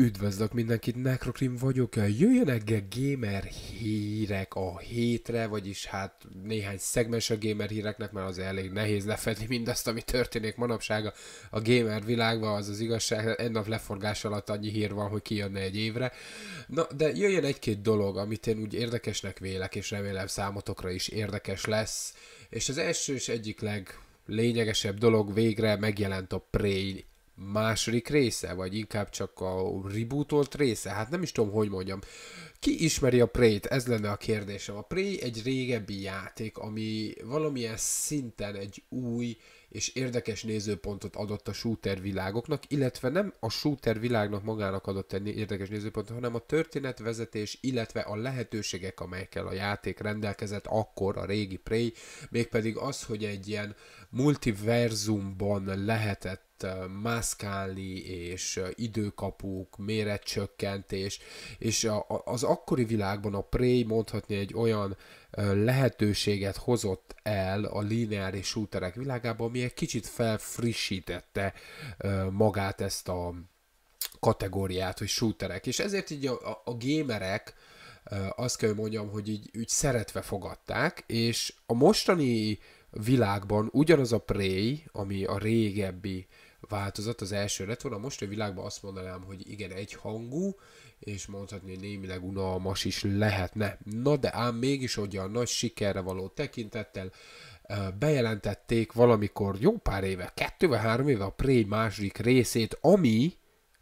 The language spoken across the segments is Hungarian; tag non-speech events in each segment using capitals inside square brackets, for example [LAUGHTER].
Üdvözlök mindenkit, Necrokrim vagyok, jöjjenek -e gamer hírek a hétre, vagyis hát néhány szegmens a gamer híreknek, mert az elég nehéz lefedni mindazt, ami történik manapság a gamer világban, az az igazság, egy nap leforgás alatt annyi hír van, hogy kijönne egy évre. Na, de jöjjön egy-két dolog, amit én úgy érdekesnek vélek, és remélem számotokra is érdekes lesz, és az első és egyik leg lényegesebb dolog végre megjelent a Prey második része, vagy inkább csak a rebootolt része, hát nem is tudom, hogy mondjam. Ki ismeri a Prey-t? Ez lenne a kérdésem. A Prey egy régebbi játék, ami valamilyen szinten egy új uh, és érdekes nézőpontot adott a shooter világoknak, illetve nem a shooter világnak magának adott egy érdekes nézőpontot, hanem a történetvezetés, illetve a lehetőségek, amelyekkel a játék rendelkezett akkor a régi Prey, mégpedig az, hogy egy ilyen multiverzumban lehetett mászkálni, és időkapuk, méretcsökkentés, és az akkori világban a Prey mondhatni egy olyan lehetőséget hozott el a lineáris shooterek világába, ami egy kicsit felfrissítette magát ezt a kategóriát, hogy shooterek. És ezért így a, a, a gémerek, azt kell, hogy mondjam, hogy így, így szeretve fogadták, és a mostani világban ugyanaz a Prey, ami a régebbi változat, az első lett volna, a mostani világban azt mondanám, hogy igen, egy hangú, és mondhatni, hogy némileg unalmas is lehetne. Na de ám mégis, hogy a nagy sikerre való tekintettel bejelentették valamikor jó pár éve, kettővel, három éve a Prey második részét, ami,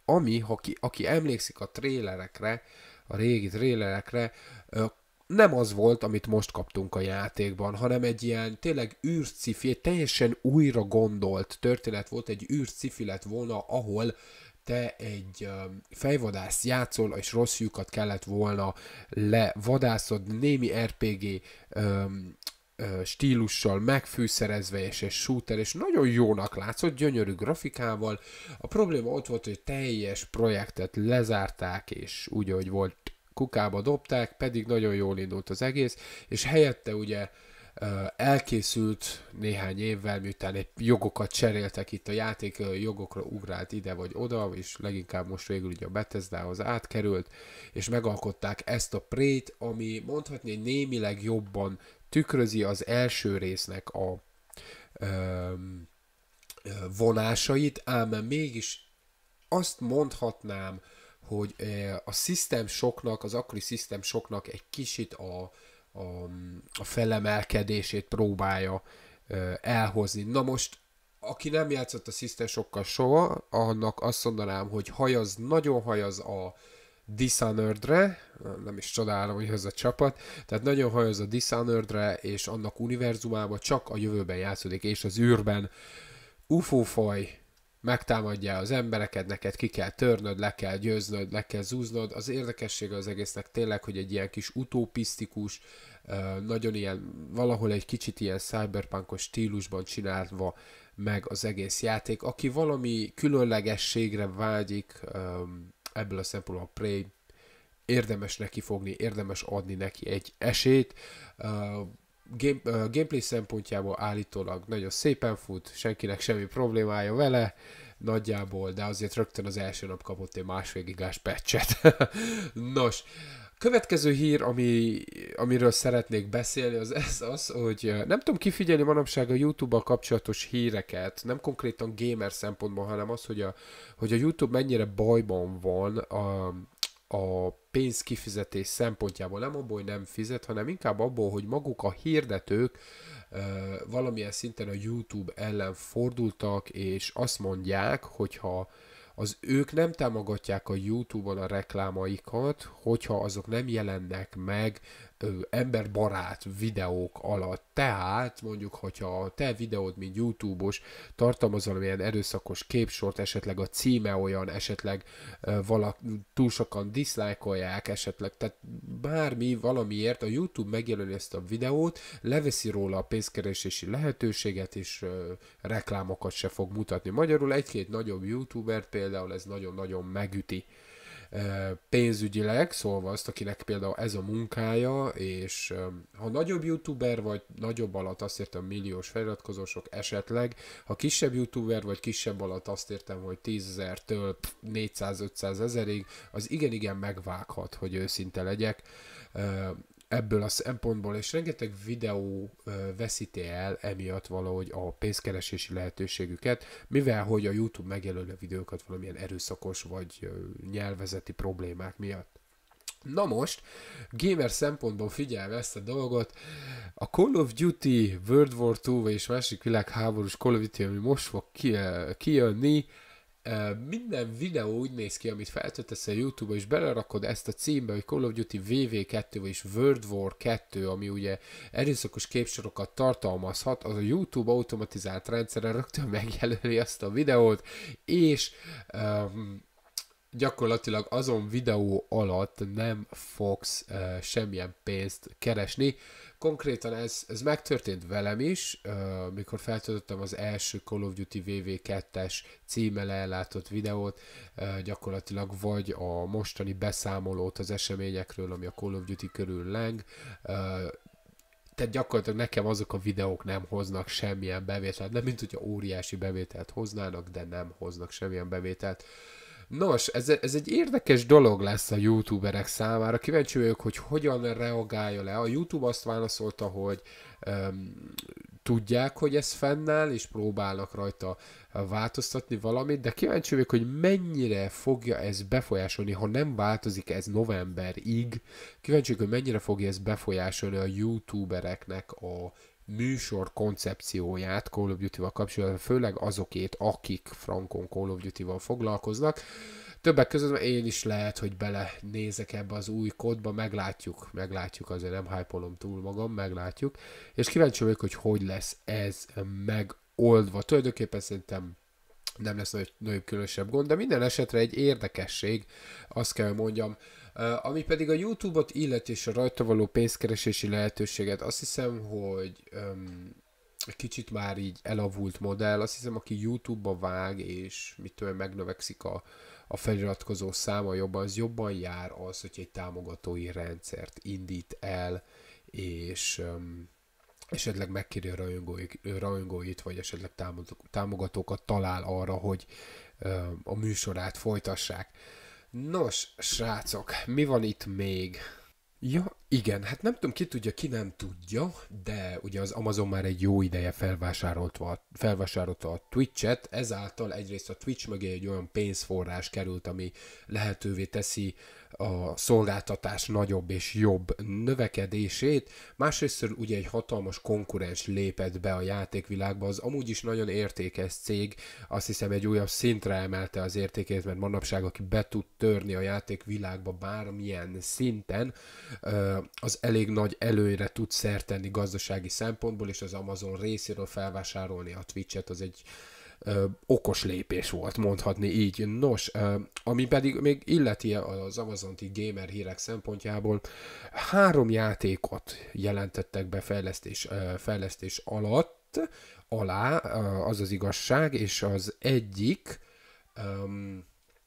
ami aki, aki emlékszik a trélerekre, a régi trélerekre, nem az volt, amit most kaptunk a játékban, hanem egy ilyen tényleg űrcifi, teljesen újra gondolt történet volt, egy űrcifi lett volna, ahol te egy fejvadász játszol, és rossz lyukat kellett volna levadászod, némi RPG stílussal megfűszerezve és egy shooter, és nagyon jónak látszott, gyönyörű grafikával. A probléma ott volt, hogy teljes projektet lezárták, és úgy, ahogy volt kukába dobták, pedig nagyon jól indult az egész, és helyette ugye elkészült néhány évvel, miután egy jogokat cseréltek itt a játék, jogokra ugrált ide vagy oda, és leginkább most végül ugye a bethesda átkerült, és megalkották ezt a prét, ami mondhatni némileg jobban tükrözi az első résznek a vonásait, ám mégis azt mondhatnám, hogy a system soknak, az akkori system soknak egy kicsit a, a, a felemelkedését próbálja elhozni. Na most, aki nem játszott a Sister sokkal soha, annak azt mondanám, hogy hajaz, nagyon hajaz a dishonored nem is csodálom, hogy ez a csapat, tehát nagyon hajaz a dishonored és annak univerzumába csak a jövőben játszódik, és az űrben UFO faj megtámadja az embereket, neked ki kell törnöd, le kell győznöd, le kell zúznod. Az érdekessége az egésznek tényleg, hogy egy ilyen kis utopisztikus, nagyon ilyen, valahol egy kicsit ilyen cyberpunkos stílusban csinálva meg az egész játék. Aki valami különlegességre vágyik, ebből a szempontból a Prey érdemes neki fogni, érdemes adni neki egy esélyt game, uh, gameplay szempontjából állítólag nagyon szépen fut, senkinek semmi problémája vele, nagyjából, de azért rögtön az első nap kapott egy másfél gigás patchet. [LAUGHS] Nos, Következő hír, ami, amiről szeretnék beszélni, az ez az, hogy nem tudom kifigyelni manapság a YouTube-bal kapcsolatos híreket, nem konkrétan gamer szempontból, hanem az, hogy a, hogy a YouTube mennyire bajban van a, a pénz kifizetés szempontjából nem abból, hogy nem fizet, hanem inkább abból, hogy maguk a hirdetők valamilyen szinten a YouTube ellen fordultak, és azt mondják, hogyha az ők nem támogatják a YouTube-on a reklámaikat, hogyha azok nem jelennek meg emberbarát videók alatt. Tehát mondjuk, hogyha a te videód, mint YouTube-os, tartalmaz valamilyen erőszakos képsort, esetleg a címe olyan, esetleg valak, túl sokan diszlájkolják, esetleg, tehát bármi, valamiért a YouTube megjelöli ezt a videót, leveszi róla a pénzkeresési lehetőséget, és ö, reklámokat se fog mutatni. Magyarul egy-két nagyobb YouTuber például ez nagyon-nagyon megüti pénzügyileg, szóval azt, akinek például ez a munkája, és ha nagyobb youtuber vagy, nagyobb alatt azt értem milliós feliratkozósok esetleg, ha kisebb youtuber vagy kisebb alatt azt értem, hogy 10.000-től 400-500 ezerig, az igen-igen megvághat, hogy őszinte legyek ebből a szempontból, és rengeteg videó veszíti el emiatt valahogy a pénzkeresési lehetőségüket, mivel hogy a YouTube megjelöli a videókat valamilyen erőszakos vagy nyelvezeti problémák miatt. Na most, gamer szempontból figyelve ezt a dolgot, a Call of Duty World War II és másik világháborús Call of Duty, ami most fog ki, kijönni, minden videó úgy néz ki, amit feltöltesz a YouTube-ba, és belerakod ezt a címbe, hogy Call of Duty VV2, vagyis World War 2, ami ugye erőszakos képsorokat tartalmazhat, az a YouTube automatizált rendszere rögtön megjelöli azt a videót, és um, gyakorlatilag azon videó alatt nem fogsz uh, semmilyen pénzt keresni, konkrétan ez, ez megtörtént velem is, uh, mikor feltöltöttem az első Call of Duty VV2-es címele ellátott videót, uh, gyakorlatilag vagy a mostani beszámolót az eseményekről, ami a Call of Duty körül leng, uh, tehát gyakorlatilag nekem azok a videók nem hoznak semmilyen bevételt, nem mint hogyha óriási bevételt hoznának, de nem hoznak semmilyen bevételt. Uh, Nos, ez, ez egy érdekes dolog lesz a youtuberek számára. Kíváncsi vagyok, hogy hogyan reagálja le. A YouTube azt válaszolta, hogy um, tudják, hogy ez fennáll, és próbálnak rajta változtatni valamit, de kíváncsi vagyok, hogy mennyire fogja ez befolyásolni, ha nem változik ez novemberig, kíváncsi vagyok, hogy mennyire fogja ez befolyásolni a youtubereknek a műsor koncepcióját Call of Duty-val kapcsolatban, főleg azokét, akik frankon Call of Duty-val foglalkoznak. Többek között én is lehet, hogy bele nézek ebbe az új kódba, meglátjuk, meglátjuk, azért nem hype túl magam, meglátjuk, és kíváncsi vagyok, hogy hogy lesz ez megoldva. Tulajdonképpen szerintem nem lesz nagyobb, nagyobb különösebb gond, de minden esetre egy érdekesség, azt kell, mondjam, ami pedig a YouTube-ot illet és a rajta való pénzkeresési lehetőséget, azt hiszem, hogy um, kicsit már így elavult modell, azt hiszem, aki YouTube-ba vág, és mitől megnövekszik a, a feliratkozó száma jobban, az jobban jár az, hogy egy támogatói rendszert indít el, és um, esetleg megkéri a rajongóit, rajongóit, vagy esetleg támogatókat talál arra, hogy um, a műsorát folytassák. Nos, srácok, mi van itt még? Ja, igen, hát nem tudom, ki tudja, ki nem tudja, de ugye az Amazon már egy jó ideje felvásárolta, felvásárolta a Twitch-et, ezáltal egyrészt a Twitch mögé egy olyan pénzforrás került, ami lehetővé teszi a szolgáltatás nagyobb és jobb növekedését, másrészt ugye egy hatalmas konkurens lépett be a játékvilágba, az amúgy is nagyon értékes cég, azt hiszem egy újabb szintre emelte az értékét, mert manapság aki be tud törni a játékvilágba bármilyen szinten, az elég nagy előnyre tud szertenni gazdasági szempontból, és az Amazon részéről felvásárolni a Twitch-et, az egy ö, okos lépés volt, mondhatni így. Nos, ö, ami pedig még illeti az Amazonti gamer hírek szempontjából, három játékot jelentettek be fejlesztés, ö, fejlesztés alatt, alá, az az igazság, és az egyik, Ö,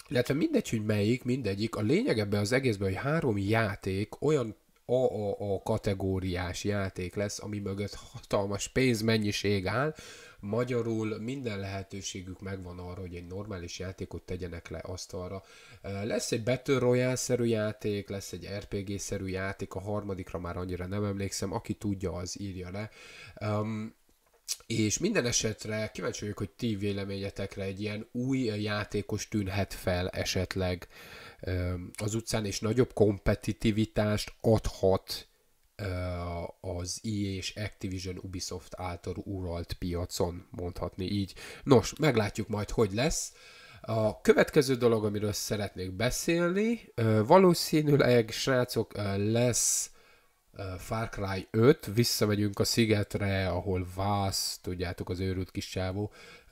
illetve mindegy, hogy melyik, mindegyik, a lényeg ebben az egészben, hogy három játék olyan AAA kategóriás játék lesz, ami mögött hatalmas pénzmennyiség áll. Magyarul minden lehetőségük megvan arra, hogy egy normális játékot tegyenek le asztalra. Lesz egy Battle Royale-szerű játék, lesz egy RPG-szerű játék, a harmadikra már annyira nem emlékszem, aki tudja, az írja le. Um, és minden esetre kíváncsi vagyok, hogy ti véleményetekre egy ilyen új játékos tűnhet fel esetleg az utcán, és nagyobb kompetitivitást adhat az EA és Activision Ubisoft által uralt piacon, mondhatni így. Nos, meglátjuk majd, hogy lesz. A következő dolog, amiről szeretnék beszélni, valószínűleg, srácok, lesz Far Cry 5, visszamegyünk a szigetre, ahol Vász, tudjátok, az őrült kis csávó,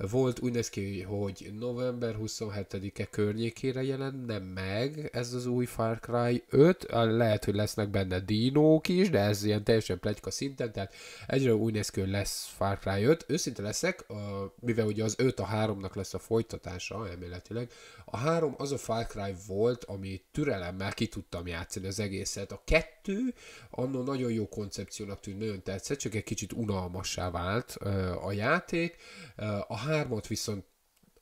volt, úgy néz ki, hogy november 27-e környékére jelenne meg ez az új Far Cry 5, lehet, hogy lesznek benne dinók is, de ez ilyen teljesen plegyka szinten, tehát egyre úgy néz ki, hogy lesz Far Cry 5, őszinte leszek, mivel ugye az 5 a 3-nak lesz a folytatása, elméletileg, a 3 az a Far Cry volt, ami türelemmel ki tudtam játszani az egészet, a 2, ami annó nagyon jó koncepciónak tűnt, nagyon tetszett, csak egy kicsit unalmassá vált a játék. A hármat viszont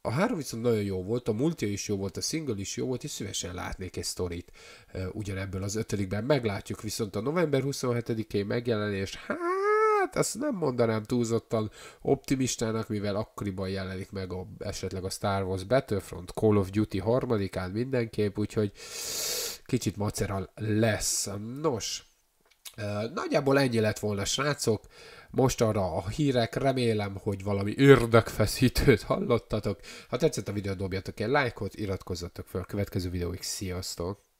a három viszont nagyon jó volt, a multi is jó volt, a single is jó volt, és szívesen látnék egy sztorit ugyanebből az ötödikben. Meglátjuk viszont a november 27-én megjelenés, hát azt nem mondanám túlzottan optimistának, mivel akkoriban jelenik meg a, esetleg a Star Wars Battlefront, Call of Duty harmadikán mindenképp, úgyhogy kicsit macera lesz. Nos, Nagyjából ennyi lett volna, srácok. Most arra a hírek, remélem, hogy valami ördögfeszítőt [LAUGHS] hallottatok. Ha tetszett a videó, dobjatok egy lájkot, iratkozzatok fel a következő videóig. Sziasztok!